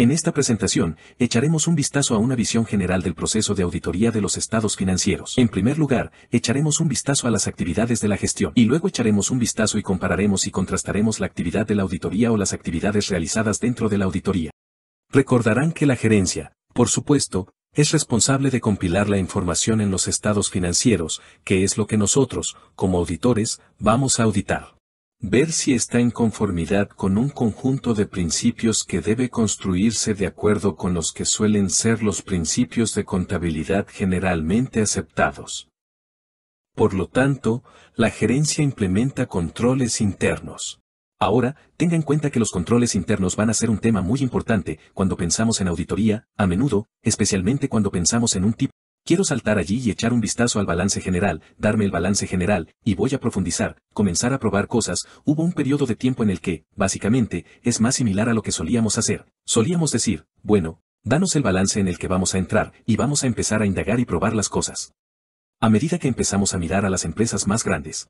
En esta presentación, echaremos un vistazo a una visión general del proceso de auditoría de los estados financieros. En primer lugar, echaremos un vistazo a las actividades de la gestión y luego echaremos un vistazo y compararemos y contrastaremos la actividad de la auditoría o las actividades realizadas dentro de la auditoría. Recordarán que la gerencia, por supuesto, es responsable de compilar la información en los estados financieros, que es lo que nosotros, como auditores, vamos a auditar ver si está en conformidad con un conjunto de principios que debe construirse de acuerdo con los que suelen ser los principios de contabilidad generalmente aceptados. Por lo tanto, la gerencia implementa controles internos. Ahora, tenga en cuenta que los controles internos van a ser un tema muy importante cuando pensamos en auditoría, a menudo, especialmente cuando pensamos en un tipo Quiero saltar allí y echar un vistazo al balance general, darme el balance general, y voy a profundizar, comenzar a probar cosas, hubo un periodo de tiempo en el que, básicamente, es más similar a lo que solíamos hacer. Solíamos decir, bueno, danos el balance en el que vamos a entrar, y vamos a empezar a indagar y probar las cosas. A medida que empezamos a mirar a las empresas más grandes,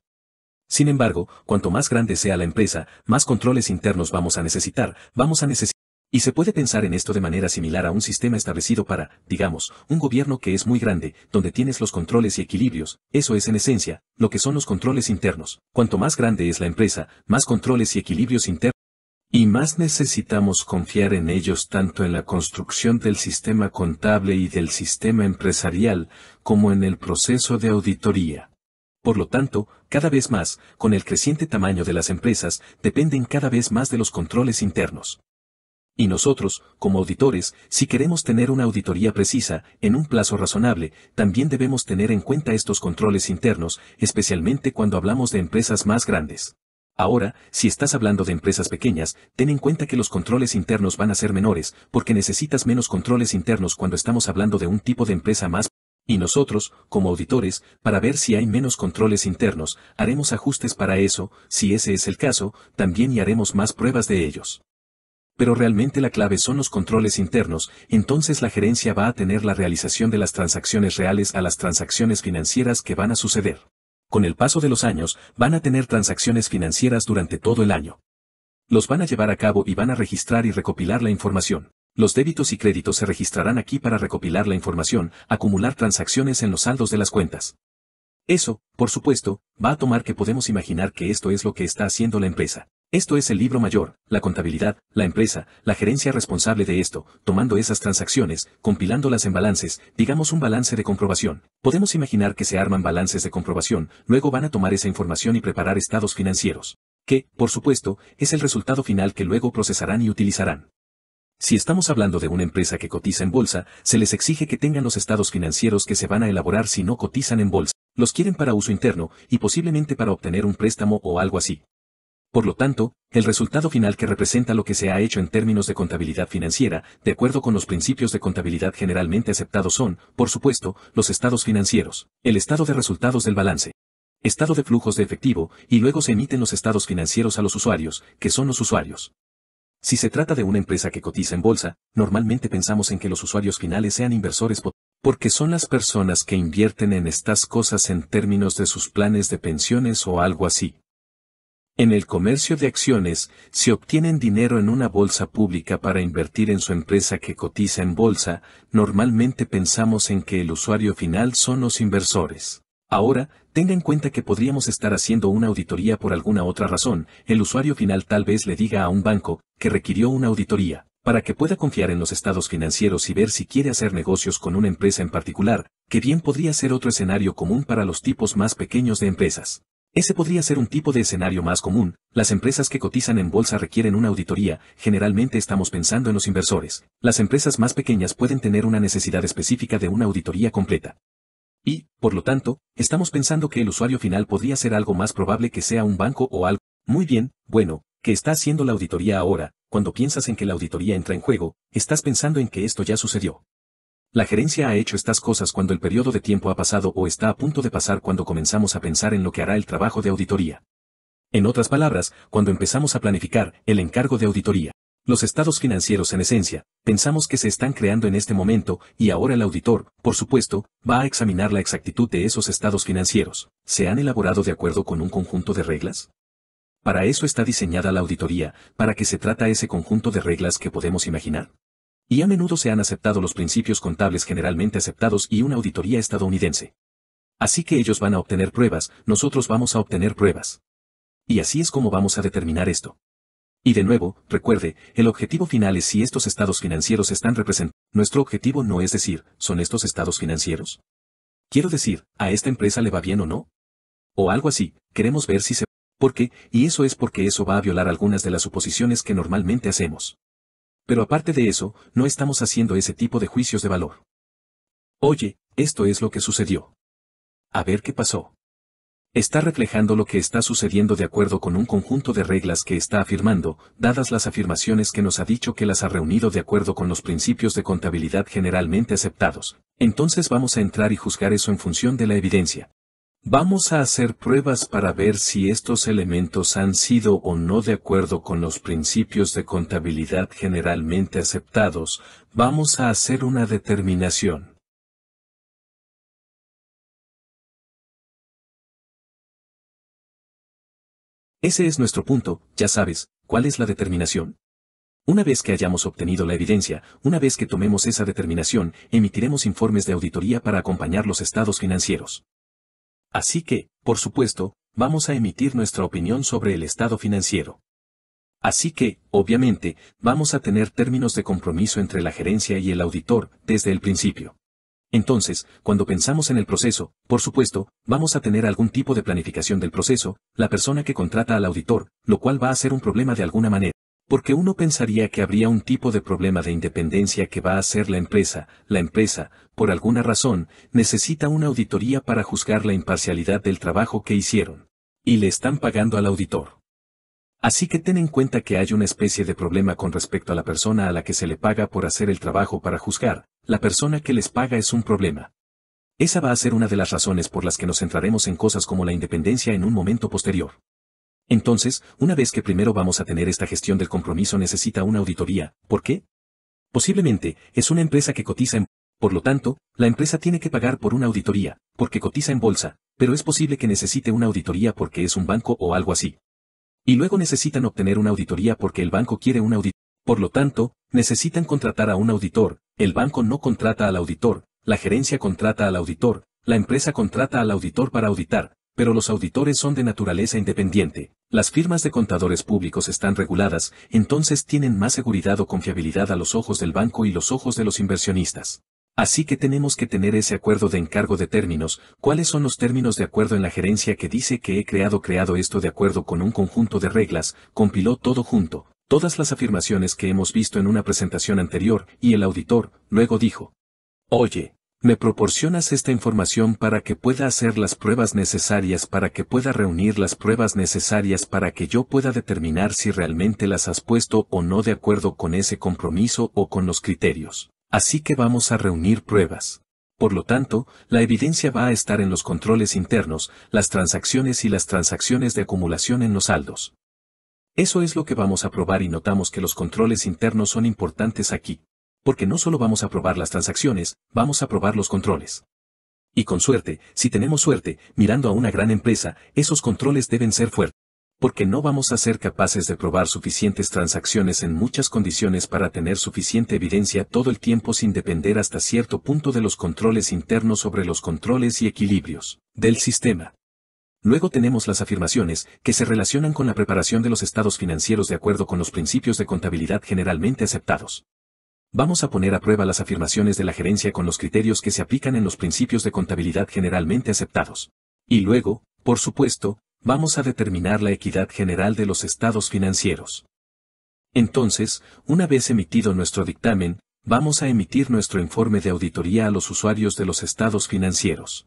sin embargo, cuanto más grande sea la empresa, más controles internos vamos a necesitar, vamos a necesitar y se puede pensar en esto de manera similar a un sistema establecido para, digamos, un gobierno que es muy grande, donde tienes los controles y equilibrios, eso es en esencia, lo que son los controles internos. Cuanto más grande es la empresa, más controles y equilibrios internos. Y más necesitamos confiar en ellos tanto en la construcción del sistema contable y del sistema empresarial, como en el proceso de auditoría. Por lo tanto, cada vez más, con el creciente tamaño de las empresas, dependen cada vez más de los controles internos. Y nosotros, como auditores, si queremos tener una auditoría precisa, en un plazo razonable, también debemos tener en cuenta estos controles internos, especialmente cuando hablamos de empresas más grandes. Ahora, si estás hablando de empresas pequeñas, ten en cuenta que los controles internos van a ser menores, porque necesitas menos controles internos cuando estamos hablando de un tipo de empresa más y nosotros, como auditores, para ver si hay menos controles internos, haremos ajustes para eso, si ese es el caso, también y haremos más pruebas de ellos pero realmente la clave son los controles internos, entonces la gerencia va a tener la realización de las transacciones reales a las transacciones financieras que van a suceder. Con el paso de los años, van a tener transacciones financieras durante todo el año. Los van a llevar a cabo y van a registrar y recopilar la información. Los débitos y créditos se registrarán aquí para recopilar la información, acumular transacciones en los saldos de las cuentas. Eso, por supuesto, va a tomar que podemos imaginar que esto es lo que está haciendo la empresa. Esto es el libro mayor, la contabilidad, la empresa, la gerencia responsable de esto, tomando esas transacciones, compilándolas en balances, digamos un balance de comprobación. Podemos imaginar que se arman balances de comprobación, luego van a tomar esa información y preparar estados financieros, que, por supuesto, es el resultado final que luego procesarán y utilizarán. Si estamos hablando de una empresa que cotiza en bolsa, se les exige que tengan los estados financieros que se van a elaborar si no cotizan en bolsa. Los quieren para uso interno y posiblemente para obtener un préstamo o algo así. Por lo tanto, el resultado final que representa lo que se ha hecho en términos de contabilidad financiera, de acuerdo con los principios de contabilidad generalmente aceptados son, por supuesto, los estados financieros, el estado de resultados del balance, estado de flujos de efectivo, y luego se emiten los estados financieros a los usuarios, que son los usuarios. Si se trata de una empresa que cotiza en bolsa, normalmente pensamos en que los usuarios finales sean inversores porque son las personas que invierten en estas cosas en términos de sus planes de pensiones o algo así. En el comercio de acciones, si obtienen dinero en una bolsa pública para invertir en su empresa que cotiza en bolsa, normalmente pensamos en que el usuario final son los inversores. Ahora, tenga en cuenta que podríamos estar haciendo una auditoría por alguna otra razón, el usuario final tal vez le diga a un banco, que requirió una auditoría, para que pueda confiar en los estados financieros y ver si quiere hacer negocios con una empresa en particular, que bien podría ser otro escenario común para los tipos más pequeños de empresas. Ese podría ser un tipo de escenario más común, las empresas que cotizan en bolsa requieren una auditoría, generalmente estamos pensando en los inversores, las empresas más pequeñas pueden tener una necesidad específica de una auditoría completa. Y, por lo tanto, estamos pensando que el usuario final podría ser algo más probable que sea un banco o algo, muy bien, bueno, que está haciendo la auditoría ahora, cuando piensas en que la auditoría entra en juego, estás pensando en que esto ya sucedió. La gerencia ha hecho estas cosas cuando el periodo de tiempo ha pasado o está a punto de pasar cuando comenzamos a pensar en lo que hará el trabajo de auditoría. En otras palabras, cuando empezamos a planificar el encargo de auditoría. Los estados financieros en esencia, pensamos que se están creando en este momento, y ahora el auditor, por supuesto, va a examinar la exactitud de esos estados financieros. ¿Se han elaborado de acuerdo con un conjunto de reglas? Para eso está diseñada la auditoría, para que se trata ese conjunto de reglas que podemos imaginar y a menudo se han aceptado los principios contables generalmente aceptados y una auditoría estadounidense. Así que ellos van a obtener pruebas, nosotros vamos a obtener pruebas. Y así es como vamos a determinar esto. Y de nuevo, recuerde, el objetivo final es si estos estados financieros están representados. Nuestro objetivo no es decir, ¿son estos estados financieros? Quiero decir, ¿a esta empresa le va bien o no? O algo así, queremos ver si se... ¿Por qué? Y eso es porque eso va a violar algunas de las suposiciones que normalmente hacemos. Pero aparte de eso, no estamos haciendo ese tipo de juicios de valor. Oye, esto es lo que sucedió. A ver qué pasó. Está reflejando lo que está sucediendo de acuerdo con un conjunto de reglas que está afirmando, dadas las afirmaciones que nos ha dicho que las ha reunido de acuerdo con los principios de contabilidad generalmente aceptados. Entonces vamos a entrar y juzgar eso en función de la evidencia. Vamos a hacer pruebas para ver si estos elementos han sido o no de acuerdo con los principios de contabilidad generalmente aceptados, vamos a hacer una determinación. Ese es nuestro punto, ya sabes, ¿cuál es la determinación? Una vez que hayamos obtenido la evidencia, una vez que tomemos esa determinación, emitiremos informes de auditoría para acompañar los estados financieros. Así que, por supuesto, vamos a emitir nuestra opinión sobre el estado financiero. Así que, obviamente, vamos a tener términos de compromiso entre la gerencia y el auditor desde el principio. Entonces, cuando pensamos en el proceso, por supuesto, vamos a tener algún tipo de planificación del proceso, la persona que contrata al auditor, lo cual va a ser un problema de alguna manera. Porque uno pensaría que habría un tipo de problema de independencia que va a hacer la empresa, la empresa, por alguna razón, necesita una auditoría para juzgar la imparcialidad del trabajo que hicieron. Y le están pagando al auditor. Así que ten en cuenta que hay una especie de problema con respecto a la persona a la que se le paga por hacer el trabajo para juzgar, la persona que les paga es un problema. Esa va a ser una de las razones por las que nos centraremos en cosas como la independencia en un momento posterior. Entonces, una vez que primero vamos a tener esta gestión del compromiso necesita una auditoría, ¿por qué? Posiblemente, es una empresa que cotiza en... Por lo tanto, la empresa tiene que pagar por una auditoría, porque cotiza en bolsa, pero es posible que necesite una auditoría porque es un banco o algo así. Y luego necesitan obtener una auditoría porque el banco quiere una auditoría. Por lo tanto, necesitan contratar a un auditor, el banco no contrata al auditor, la gerencia contrata al auditor, la empresa contrata al auditor para auditar, pero los auditores son de naturaleza independiente, las firmas de contadores públicos están reguladas, entonces tienen más seguridad o confiabilidad a los ojos del banco y los ojos de los inversionistas. Así que tenemos que tener ese acuerdo de encargo de términos, cuáles son los términos de acuerdo en la gerencia que dice que he creado creado esto de acuerdo con un conjunto de reglas, compiló todo junto, todas las afirmaciones que hemos visto en una presentación anterior, y el auditor, luego dijo, Oye, me proporcionas esta información para que pueda hacer las pruebas necesarias para que pueda reunir las pruebas necesarias para que yo pueda determinar si realmente las has puesto o no de acuerdo con ese compromiso o con los criterios. Así que vamos a reunir pruebas. Por lo tanto, la evidencia va a estar en los controles internos, las transacciones y las transacciones de acumulación en los saldos. Eso es lo que vamos a probar y notamos que los controles internos son importantes aquí porque no solo vamos a probar las transacciones, vamos a probar los controles. Y con suerte, si tenemos suerte, mirando a una gran empresa, esos controles deben ser fuertes. Porque no vamos a ser capaces de probar suficientes transacciones en muchas condiciones para tener suficiente evidencia todo el tiempo sin depender hasta cierto punto de los controles internos sobre los controles y equilibrios del sistema. Luego tenemos las afirmaciones, que se relacionan con la preparación de los estados financieros de acuerdo con los principios de contabilidad generalmente aceptados. Vamos a poner a prueba las afirmaciones de la gerencia con los criterios que se aplican en los principios de contabilidad generalmente aceptados. Y luego, por supuesto, vamos a determinar la equidad general de los estados financieros. Entonces, una vez emitido nuestro dictamen, vamos a emitir nuestro informe de auditoría a los usuarios de los estados financieros.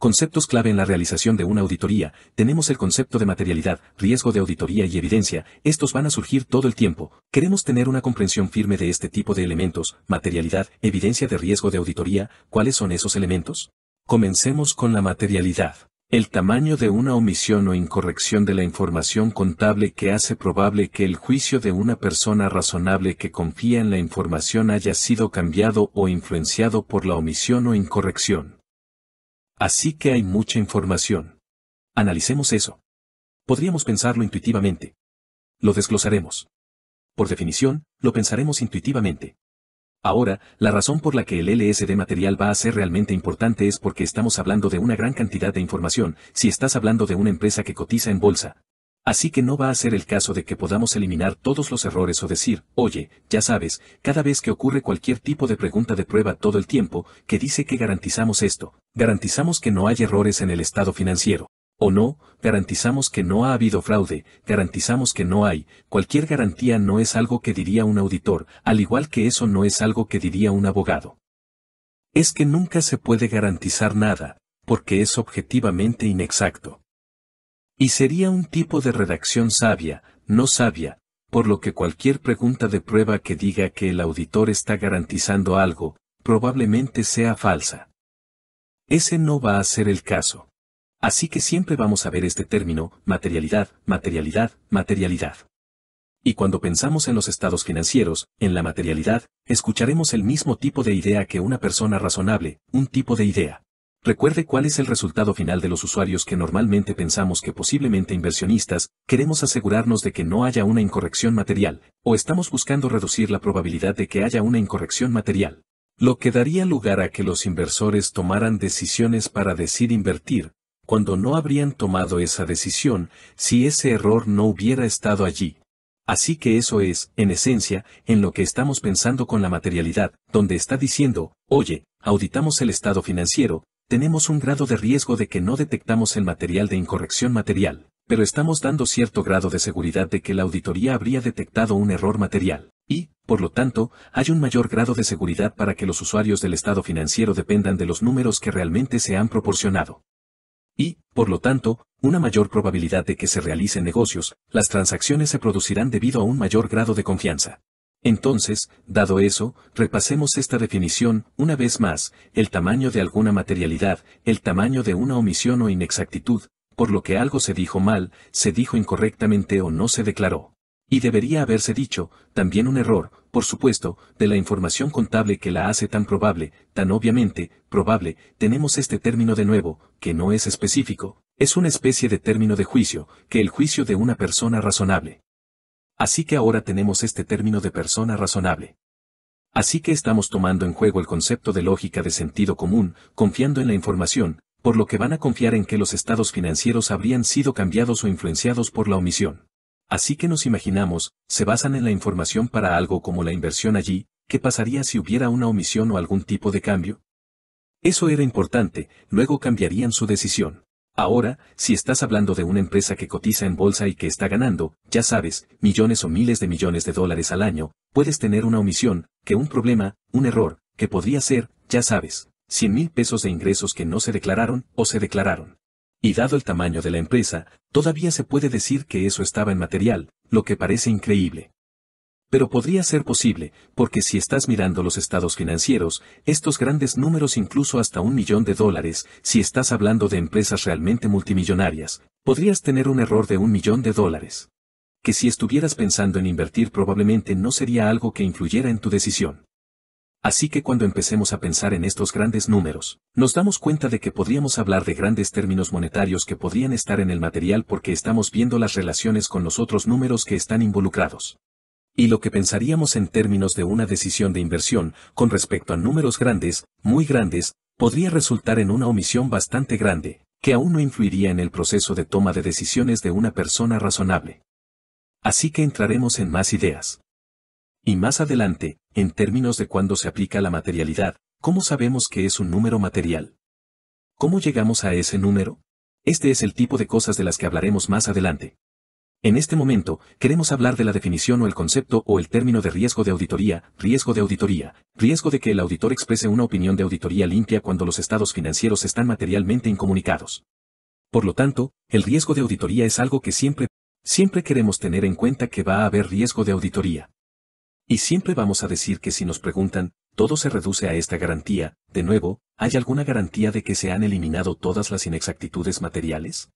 Conceptos clave en la realización de una auditoría, tenemos el concepto de materialidad, riesgo de auditoría y evidencia, estos van a surgir todo el tiempo. Queremos tener una comprensión firme de este tipo de elementos, materialidad, evidencia de riesgo de auditoría, ¿cuáles son esos elementos? Comencemos con la materialidad. El tamaño de una omisión o incorrección de la información contable que hace probable que el juicio de una persona razonable que confía en la información haya sido cambiado o influenciado por la omisión o incorrección. Así que hay mucha información. Analicemos eso. Podríamos pensarlo intuitivamente. Lo desglosaremos. Por definición, lo pensaremos intuitivamente. Ahora, la razón por la que el LSD material va a ser realmente importante es porque estamos hablando de una gran cantidad de información, si estás hablando de una empresa que cotiza en bolsa, Así que no va a ser el caso de que podamos eliminar todos los errores o decir, oye, ya sabes, cada vez que ocurre cualquier tipo de pregunta de prueba todo el tiempo, que dice que garantizamos esto, garantizamos que no hay errores en el estado financiero. O no, garantizamos que no ha habido fraude, garantizamos que no hay, cualquier garantía no es algo que diría un auditor, al igual que eso no es algo que diría un abogado. Es que nunca se puede garantizar nada, porque es objetivamente inexacto. Y sería un tipo de redacción sabia, no sabia, por lo que cualquier pregunta de prueba que diga que el auditor está garantizando algo, probablemente sea falsa. Ese no va a ser el caso. Así que siempre vamos a ver este término, materialidad, materialidad, materialidad. Y cuando pensamos en los estados financieros, en la materialidad, escucharemos el mismo tipo de idea que una persona razonable, un tipo de idea. Recuerde cuál es el resultado final de los usuarios que normalmente pensamos que posiblemente inversionistas, queremos asegurarnos de que no haya una incorrección material, o estamos buscando reducir la probabilidad de que haya una incorrección material. Lo que daría lugar a que los inversores tomaran decisiones para decir invertir, cuando no habrían tomado esa decisión si ese error no hubiera estado allí. Así que eso es, en esencia, en lo que estamos pensando con la materialidad, donde está diciendo, oye, auditamos el estado financiero, tenemos un grado de riesgo de que no detectamos el material de incorrección material, pero estamos dando cierto grado de seguridad de que la auditoría habría detectado un error material. Y, por lo tanto, hay un mayor grado de seguridad para que los usuarios del estado financiero dependan de los números que realmente se han proporcionado. Y, por lo tanto, una mayor probabilidad de que se realicen negocios, las transacciones se producirán debido a un mayor grado de confianza. Entonces, dado eso, repasemos esta definición, una vez más, el tamaño de alguna materialidad, el tamaño de una omisión o inexactitud, por lo que algo se dijo mal, se dijo incorrectamente o no se declaró. Y debería haberse dicho, también un error, por supuesto, de la información contable que la hace tan probable, tan obviamente, probable, tenemos este término de nuevo, que no es específico, es una especie de término de juicio, que el juicio de una persona razonable. Así que ahora tenemos este término de persona razonable. Así que estamos tomando en juego el concepto de lógica de sentido común, confiando en la información, por lo que van a confiar en que los estados financieros habrían sido cambiados o influenciados por la omisión. Así que nos imaginamos, se basan en la información para algo como la inversión allí, ¿qué pasaría si hubiera una omisión o algún tipo de cambio? Eso era importante, luego cambiarían su decisión. Ahora, si estás hablando de una empresa que cotiza en bolsa y que está ganando, ya sabes, millones o miles de millones de dólares al año, puedes tener una omisión, que un problema, un error, que podría ser, ya sabes, 100 mil pesos de ingresos que no se declararon o se declararon. Y dado el tamaño de la empresa, todavía se puede decir que eso estaba en material, lo que parece increíble. Pero podría ser posible, porque si estás mirando los estados financieros, estos grandes números incluso hasta un millón de dólares, si estás hablando de empresas realmente multimillonarias, podrías tener un error de un millón de dólares. Que si estuvieras pensando en invertir probablemente no sería algo que influyera en tu decisión. Así que cuando empecemos a pensar en estos grandes números, nos damos cuenta de que podríamos hablar de grandes términos monetarios que podrían estar en el material porque estamos viendo las relaciones con los otros números que están involucrados y lo que pensaríamos en términos de una decisión de inversión con respecto a números grandes, muy grandes, podría resultar en una omisión bastante grande, que aún no influiría en el proceso de toma de decisiones de una persona razonable. Así que entraremos en más ideas. Y más adelante, en términos de cuándo se aplica la materialidad, ¿cómo sabemos que es un número material? ¿Cómo llegamos a ese número? Este es el tipo de cosas de las que hablaremos más adelante. En este momento, queremos hablar de la definición o el concepto o el término de riesgo de auditoría, riesgo de auditoría, riesgo de que el auditor exprese una opinión de auditoría limpia cuando los estados financieros están materialmente incomunicados. Por lo tanto, el riesgo de auditoría es algo que siempre, siempre queremos tener en cuenta que va a haber riesgo de auditoría. Y siempre vamos a decir que si nos preguntan, todo se reduce a esta garantía, de nuevo, ¿hay alguna garantía de que se han eliminado todas las inexactitudes materiales?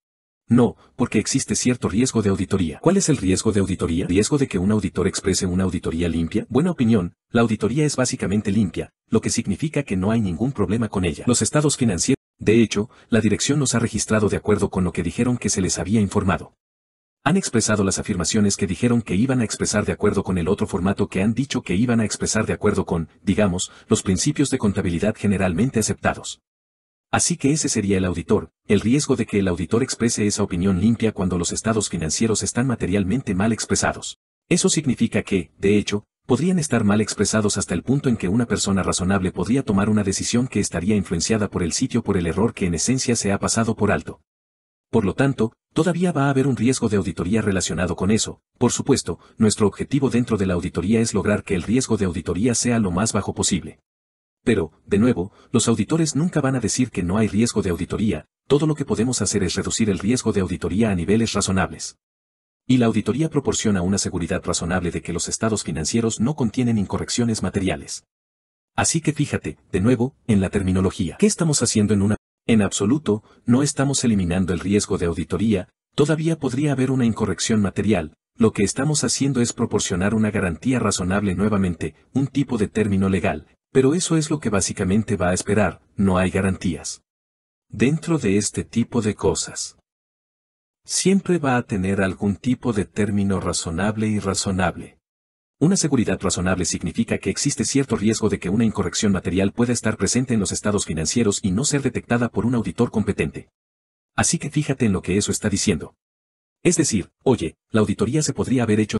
No, porque existe cierto riesgo de auditoría. ¿Cuál es el riesgo de auditoría? Riesgo de que un auditor exprese una auditoría limpia. Buena opinión, la auditoría es básicamente limpia, lo que significa que no hay ningún problema con ella. Los estados financieros, de hecho, la dirección nos ha registrado de acuerdo con lo que dijeron que se les había informado. Han expresado las afirmaciones que dijeron que iban a expresar de acuerdo con el otro formato que han dicho que iban a expresar de acuerdo con, digamos, los principios de contabilidad generalmente aceptados. Así que ese sería el auditor, el riesgo de que el auditor exprese esa opinión limpia cuando los estados financieros están materialmente mal expresados. Eso significa que, de hecho, podrían estar mal expresados hasta el punto en que una persona razonable podría tomar una decisión que estaría influenciada por el sitio por el error que en esencia se ha pasado por alto. Por lo tanto, todavía va a haber un riesgo de auditoría relacionado con eso. Por supuesto, nuestro objetivo dentro de la auditoría es lograr que el riesgo de auditoría sea lo más bajo posible. Pero, de nuevo, los auditores nunca van a decir que no hay riesgo de auditoría, todo lo que podemos hacer es reducir el riesgo de auditoría a niveles razonables. Y la auditoría proporciona una seguridad razonable de que los estados financieros no contienen incorrecciones materiales. Así que fíjate, de nuevo, en la terminología. ¿Qué estamos haciendo en una... En absoluto, no estamos eliminando el riesgo de auditoría, todavía podría haber una incorrección material, lo que estamos haciendo es proporcionar una garantía razonable nuevamente, un tipo de término legal, pero eso es lo que básicamente va a esperar, no hay garantías. Dentro de este tipo de cosas. Siempre va a tener algún tipo de término razonable y razonable. Una seguridad razonable significa que existe cierto riesgo de que una incorrección material pueda estar presente en los estados financieros y no ser detectada por un auditor competente. Así que fíjate en lo que eso está diciendo. Es decir, oye, la auditoría se podría haber hecho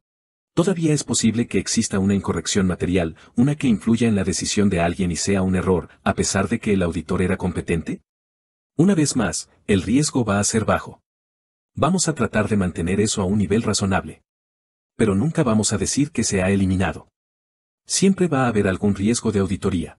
Todavía es posible que exista una incorrección material, una que influya en la decisión de alguien y sea un error, a pesar de que el auditor era competente. Una vez más, el riesgo va a ser bajo. Vamos a tratar de mantener eso a un nivel razonable. Pero nunca vamos a decir que se ha eliminado. Siempre va a haber algún riesgo de auditoría.